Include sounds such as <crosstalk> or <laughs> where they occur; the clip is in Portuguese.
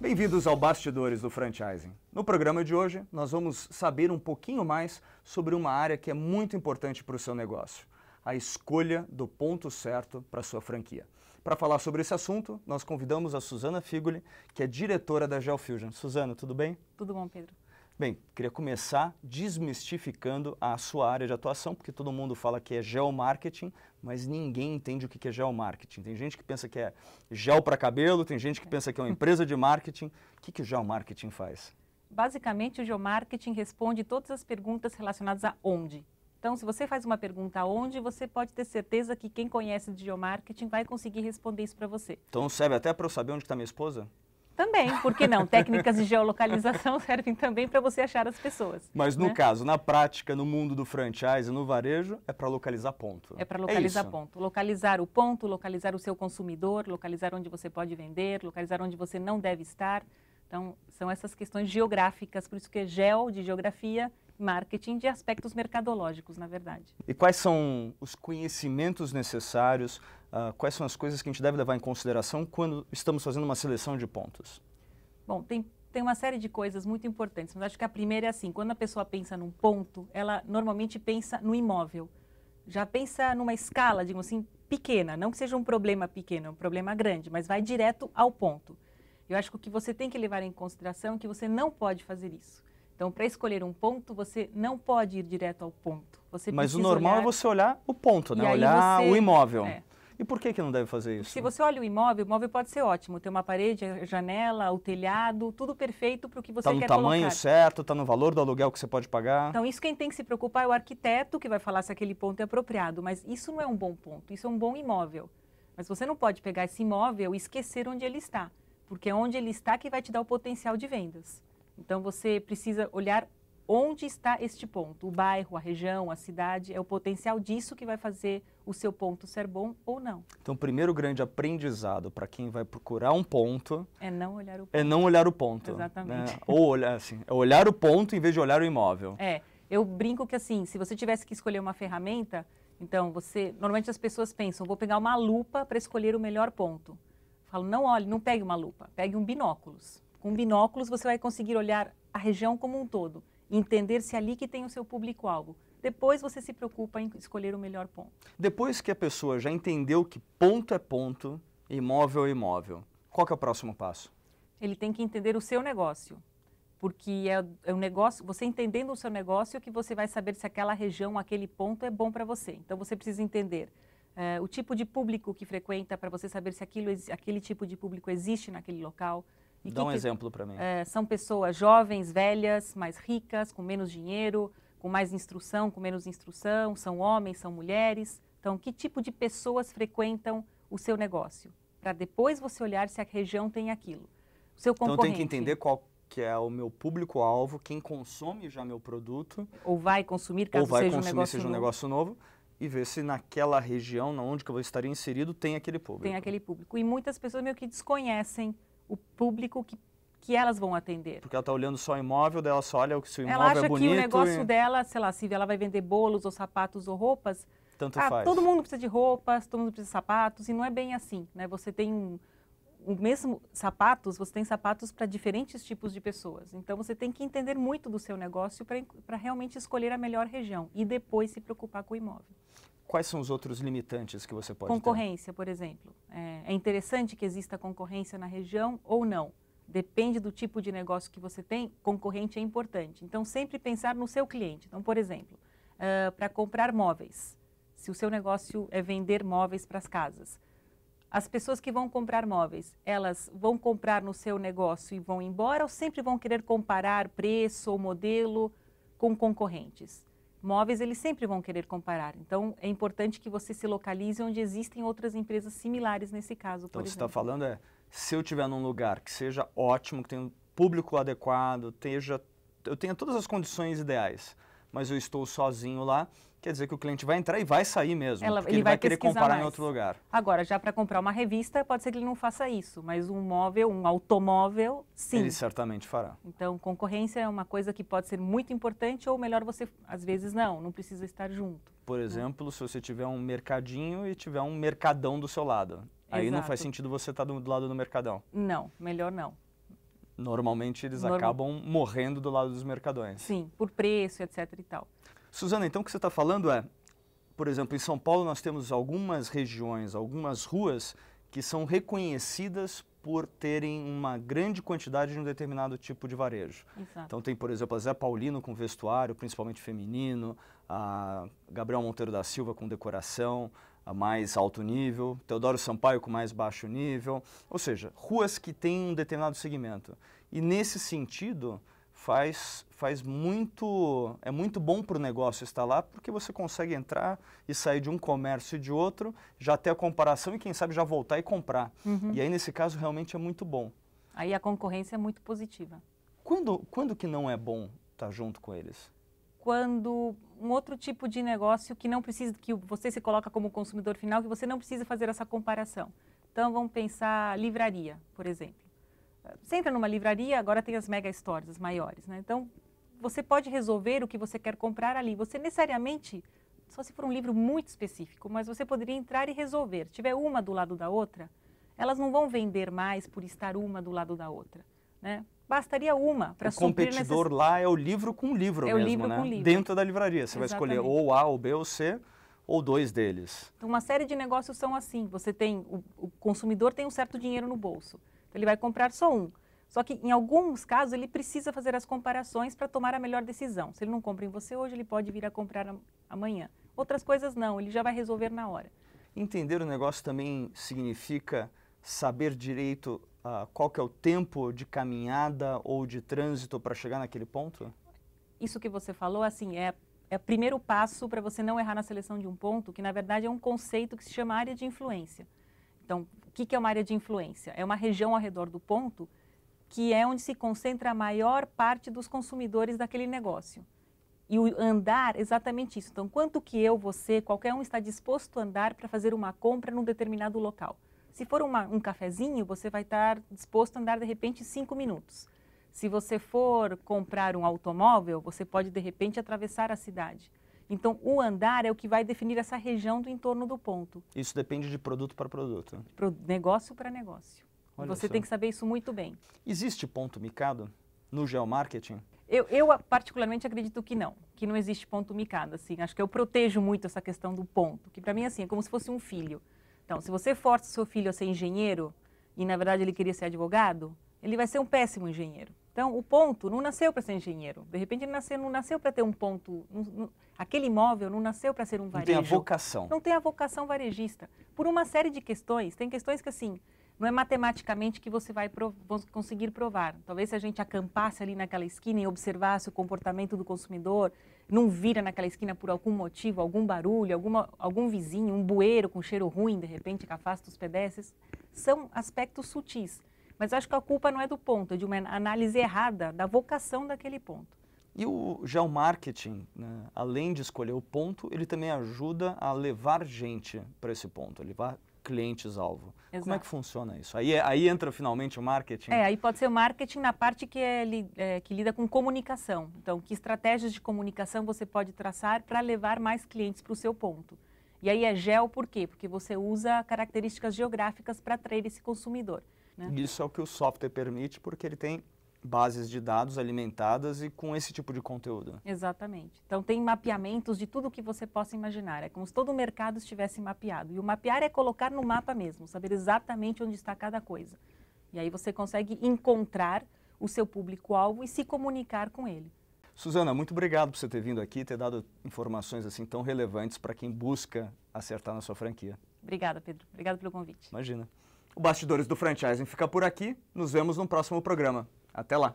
Bem-vindos ao Bastidores do Franchising. No programa de hoje, nós vamos saber um pouquinho mais sobre uma área que é muito importante para o seu negócio: a escolha do ponto certo para sua franquia. Para falar sobre esse assunto, nós convidamos a Suzana Figoli, que é diretora da Geofusion. Suzana, tudo bem? Tudo bom, Pedro. Bem, queria começar desmistificando a sua área de atuação, porque todo mundo fala que é geomarketing, mas ninguém entende o que é geomarketing. Tem gente que pensa que é gel para cabelo, tem gente que pensa que é uma empresa de marketing. O que, que o geomarketing faz? Basicamente, o geomarketing responde todas as perguntas relacionadas a onde. Então, se você faz uma pergunta aonde, você pode ter certeza que quem conhece de geomarketing vai conseguir responder isso para você. Então, serve até para eu saber onde está minha esposa? Também, porque não? Técnicas de geolocalização <laughs> servem também para você achar as pessoas. Mas no né? caso, na prática, no mundo do franchise, no varejo, é para localizar ponto. É para é localizar é ponto. Localizar o ponto, localizar o seu consumidor, localizar onde você pode vender, localizar onde você não deve estar. Então, são essas questões geográficas, por isso que é geo, de geografia, marketing, de aspectos mercadológicos, na verdade. E quais são os conhecimentos necessários uh, quais são as coisas que a gente deve levar em consideração quando estamos fazendo uma seleção de pontos? Bom, tem, tem uma série de coisas muito importantes, mas acho que a primeira é assim: quando a pessoa pensa num ponto, ela normalmente pensa no imóvel. Já pensa numa escala, digamos assim, pequena. Não que seja um problema pequeno, é um problema grande, mas vai direto ao ponto. Eu acho que o que você tem que levar em consideração é que você não pode fazer isso. Então, para escolher um ponto, você não pode ir direto ao ponto. Você Mas o normal é olhar... é você olhar o ponto, né? Olhar você... o imóvel. É. E por que, que não deve fazer isso? Se você olha o imóvel, o imóvel pode ser ótimo. Tem uma parede, janela, o telhado, tudo perfeito para o que você tá quer colocar. Está no tamanho colocar. certo, está no valor do aluguel que você pode pagar. Então, isso quem tem que se preocupar é o arquiteto que vai falar se aquele ponto é apropriado. Mas isso não é um bom ponto, isso é um bom imóvel. Mas você não pode pegar esse imóvel e esquecer onde ele está, porque é onde ele está que vai te dar o potencial de vendas. Então, você precisa olhar onde está este ponto, o bairro, a região, a cidade, é o potencial disso que vai fazer o seu ponto ser bom ou não. Então, primeiro grande aprendizado para quem vai procurar um ponto é não olhar o é ponto. É não olhar o ponto. Né? Exatamente. Né? <laughs> Ou olhar assim, é olhar o ponto em vez de olhar o imóvel. É, eu brinco que assim, se você tivesse que escolher uma ferramenta, então você, normalmente as pessoas pensam, vou pegar uma lupa para escolher o melhor ponto. Eu falo, não olhe, não pegue uma lupa, pegue um binóculos. Com binóculos você vai conseguir olhar a região como um todo entender se é ali que tem o seu público algo. Depois você se preocupa em escolher o melhor ponto. Depois que a pessoa já entendeu que ponto é ponto, imóvel é imóvel, qual é o próximo passo? Ele tem que entender o seu negócio, porque é, é um negócio, você entendendo o seu negócio é que você vai saber se aquela região, aquele ponto é bom para você. Então você precisa entender é, o tipo de público que frequenta para você saber se aquilo, aquele tipo de público existe naquele local, e Dá um que, exemplo para mim. É, são pessoas jovens, velhas, mais ricas, com menos dinheiro, com mais instrução, com menos instrução, são homens, são mulheres. Então, que tipo de pessoas frequentam o seu negócio? Para depois você olhar se a região tem aquilo. O seu então, concorrente. Então, tem que entender qual que é o meu público-alvo, quem consome já meu produto. Ou vai consumir caso ou vai seja, consumir, um, negócio seja um negócio novo. E ver se naquela região, onde que eu estaria inserido, tem aquele público. Tem aquele público. E muitas pessoas meio que desconhecem o público que que elas vão atender. Porque ela está olhando só o imóvel dela, só olha o que o imóvel ela é acha é bonito. que o negócio e... dela, sei lá, se ela vai vender bolos ou sapatos ou roupas, tanto ah, faz. Todo mundo precisa de roupas, todo mundo precisa de sapatos e não é bem assim, né? Você tem um, o mesmo sapatos, você tem sapatos para diferentes tipos de pessoas. Então você tem que entender muito do seu negócio para realmente escolher a melhor região e depois se preocupar com o imóvel. Quais são os outros limitantes que você pode Concorrência, ter? por exemplo. É, é, interessante que exista concorrência na região ou não. Depende do tipo de negócio que você tem, concorrente é importante. Então, sempre pensar no seu cliente. Então, por exemplo, uh, ah, para comprar móveis, se o seu negócio é vender móveis para as casas, as pessoas que vão comprar móveis, elas vão comprar no seu negócio e vão embora ou sempre vão querer comparar preço ou modelo com concorrentes? móveis eles sempre vão querer comparar. Então, é importante que você se localize onde existem outras empresas similares nesse caso, então, por você está falando é, se eu tiver num lugar que seja ótimo, que tenha um público adequado, tenha eu tenha todas as condições ideais, mas eu estou sozinho lá, Quer dizer que o cliente vai entrar e vai sair mesmo, Ela, ele, ele, vai, vai querer comparar mais. em outro lugar. Agora, já para comprar uma revista, pode ser que ele não faça isso, mas um móvel, um automóvel, sim. Ele certamente fará. Então, concorrência é uma coisa que pode ser muito importante ou melhor você, às vezes, não, não precisa estar junto. Por né? exemplo, se você tiver um mercadinho e tiver um mercadão do seu lado. Aí não faz sentido você estar tá do, do lado do mercadão. Não, melhor não normalmente eles Normal. acabam morrendo do lado dos mercadões. Sim, por preço, etc e tal. Suzana, então o que você está falando é, por exemplo, em São Paulo nós temos algumas regiões, algumas ruas que são reconhecidas por terem uma grande quantidade de um determinado tipo de varejo. Exato. Então tem, por exemplo, a Zé Paulino com vestuário, principalmente feminino, a Gabriel Monteiro da Silva com decoração, a mais alto nível, Teodoro Sampaio com mais baixo nível, ou seja, ruas que têm um determinado segmento. E nesse sentido, faz, faz muito, é muito bom para o negócio estar lá, porque você consegue entrar e sair de um comércio e de outro, já ter a comparação e quem sabe já voltar e comprar. Uhum. E aí nesse caso realmente é muito bom. Aí a concorrência é muito positiva. Quando, quando que não é bom estar tá junto com eles? Quando um outro tipo de negócio que não precisa, que você se coloca como consumidor final, que você não precisa fazer essa comparação. Então vamos pensar livraria, por exemplo. Você entra numa livraria, agora tem as mega stores, as maiores, né? Então, você pode resolver o que você quer comprar ali. Você necessariamente, só se for um livro muito específico, mas você poderia entrar e resolver. Se tiver uma do lado da outra, elas não vão vender mais por estar uma do lado da outra, né? Bastaria uma para suprir... O competidor lá é o livro com livro é mesmo, o livro né? Com livro. Dentro da livraria, você Exatamente. vai escolher ou A, ou B, ou C ou dois deles? Então, uma série de negócios são assim. Você tem o, o, consumidor tem um certo dinheiro no bolso. Então, ele vai comprar só um. Só que em alguns casos ele precisa fazer as comparações para tomar a melhor decisão. Se ele não compra em você hoje, ele pode vir a comprar amanhã. Outras coisas não, ele já vai resolver na hora. Entender o negócio também significa saber direito uh, qual que é o tempo de caminhada ou de trânsito para chegar naquele ponto? Isso que você falou, assim, é é o primeiro passo para você não errar na seleção de um ponto, que na verdade é um conceito que se chama área de influência. Então, o que, é uma área de influência? É uma região ao redor do ponto que é onde se concentra a maior parte dos consumidores daquele negócio. E o andar, exatamente isso. Então, quanto que eu, você, qualquer um está disposto a andar para fazer uma compra num determinado local? Se for uma, um cafezinho, você vai estar disposto a andar de repente cinco minutos. Se você for comprar um automóvel, você pode de repente atravessar a cidade. Então, o andar é o que vai definir essa região do entorno do ponto. Isso depende de produto para produto. Pro negócio para negócio. Olha Você só. tem que saber isso muito bem. Existe ponto micado no geomarketing? Eu, eu, ah, particularmente acredito que não, que não existe ponto micado. Assim, acho que eu protejo muito essa questão do ponto, que para mim assim é como se fosse um filho. Então, se você força seu filho a ser engenheiro e na verdade ele queria ser advogado, ele vai ser um péssimo engenheiro. Então, o ponto não nasceu para ser engenheiro. De repente, ele nasceu, não nasceu para ter um ponto. Não, não, aquele imóvel não nasceu para ser um varejo. Não tem a vocação. Não tem a vocação varejista. Por uma série de questões. Tem questões que, assim, não é matematicamente que você vai prov conseguir provar. Talvez se a gente acampasse ali naquela esquina e observasse o comportamento do consumidor, não vira naquela esquina por algum motivo, algum barulho, alguma, algum vizinho, um bueiro com cheiro ruim, de repente, que afasta os pedestres. São aspectos sutis mas acho que a culpa não é do ponto, é de uma análise errada da vocação daquele ponto. E o geomarketing, né, além de escolher o ponto, ele também ajuda a levar gente para esse ponto, levar clientes-alvo. Como é que funciona isso? Aí, é, aí entra finalmente o marketing? É, aí pode ser o marketing na parte que, é, é que lida com comunicação. Então, que estratégias de comunicação você pode traçar para levar mais clientes para o seu ponto? E aí é gel por quê? Porque você usa características geográficas para atrair esse consumidor. Né? Isso é o que o software permite, porque ele tem bases de dados alimentadas e com esse tipo de conteúdo. Exatamente. Então tem mapeamentos de tudo que você possa imaginar. É como se todo o mercado estivesse mapeado. E o mapear é colocar no mapa mesmo, saber exatamente onde está cada coisa. E aí você consegue encontrar o seu público-alvo e se comunicar com ele. Suzana, muito obrigado por você ter vindo aqui, ter dado informações assim tão relevantes para quem busca acertar na sua franquia. Obrigada, Pedro. Obrigado pelo convite. Imagina. O Bastidores do Franchising fica por aqui. Nos vemos no próximo programa. Até lá!